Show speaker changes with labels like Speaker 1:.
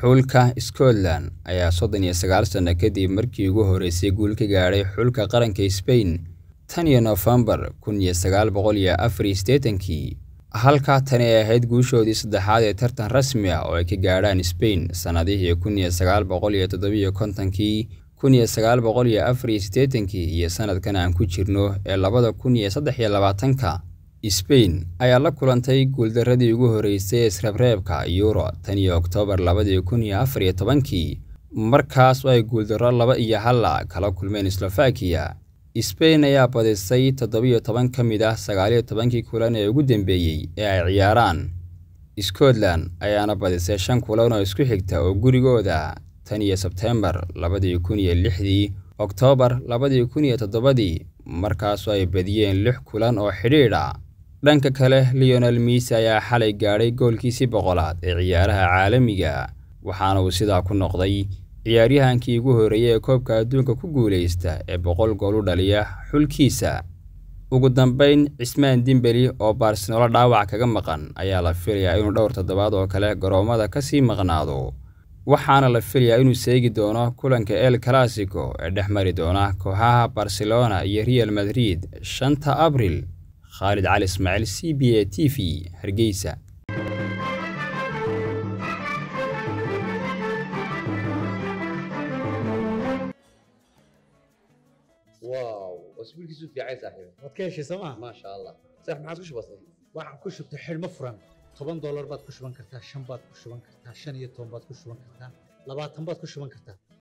Speaker 1: Xulka Scotland ayaa sodon iyo sagaal sanno kadib markii ugu horreysay guul ka gaadhay xulka qaranka Spain tan iyo nofembar kun iyo sagaal boqol iyo afar iyo sideetankii halka tani ay ahayd guushoodii saddexaad ee tartan rasmi ah oo ay ka gaadhaan Spain sannadihii kun iyo sagaal boqol iyo toddoba iyo kontonkii kun iyo sagaal boqol iyo afar iyo sideetankii iyo sanadkan aan ku jirno ee labada kun iyo saddex iyo labaatanka sbain ayaa la kulantay guuldaradii ugu horreysay isreebreebka yuuro tan iyo oktoobar labadii kun iyo tobankii markaas oo ay guuldarro laba iyo halla ah kala kulmeen slovakiya sbain ayaa badisay toddobiyo toban ka mid ah sagaaliyo tobankii kulan ee ugu dambeeyey ee ay ciyaaraan scotland ayaana badisay shan kulan oo isku xigta oo gurigooda tan iyo sebteembar labadii kun iyo lixdii oktoobar labadii kun iyo toddobadii markaasoo ay badiyeen lix kulan oo xidhiidha ah dhanka kale leonel miis ayaa xalay gaadhay goolkiisii boqolaad ee ciyaaraha caalamiga ah, waxaana uu sidaa ku noqday ciyaaryahankii ugu horreeyay ee koobka adduunka ku guulaysta ee boqol gool u dhaliya xulkiisa ugu dambayn cismaan dimbeli oo baarsenalo dhaawac kaga maqan ayaa la filayaa inuu dhowr toddobaad oo kale garoommada ka sii maqnaado waxaana la filayaa inuu seegi doono kulanka el classico ee dhex mari doona kooxaha barcelona iyo real madrid shanta abril خالد علي اسماعيل سي بي اي تي في هرقيسة
Speaker 2: واو بس بيجي زود يا عيسى اوكي شي سما ما شاء الله صح ما عادش بسيط واحد كلش بتحل مفرم 10 دولار بعد كلش بنكرتها شن بعد كلش بنكرتها شن يتون بعد كلش بنكرتها لا بعد تن بعد كلش بنكرتها